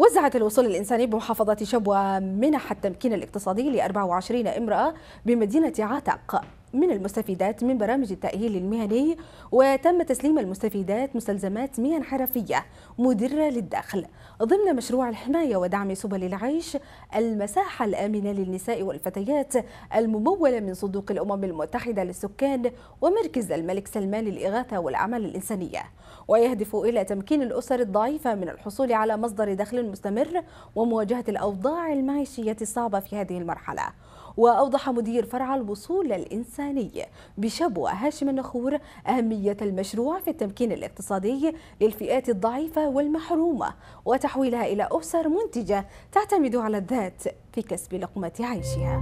وزعت الوصول الإنساني بمحافظة شبوة منح التمكين الاقتصادي ل 24 امرأة بمدينة عتق من المستفيدات من برامج التأهيل المهني وتم تسليم المستفيدات مستلزمات مهن حرفية مدرة للدخل ضمن مشروع الحماية ودعم سبل العيش المساحة الآمنة للنساء والفتيات الممولة من صندوق الأمم المتحدة للسكان ومركز الملك سلمان للإغاثة والأعمال الإنسانية ويهدف إلى تمكين الأسر الضعيفة من الحصول على مصدر دخل مستمر ومواجهة الأوضاع المعيشية الصعبة في هذه المرحلة وأوضح مدير فرع الوصول للإنسان الإنساني بشبوة هاشم النخور أهمية المشروع في التمكين الاقتصادي للفئات الضعيفة والمحرومة وتحويلها إلى أسر منتجة تعتمد على الذات في كسب لقمة عيشها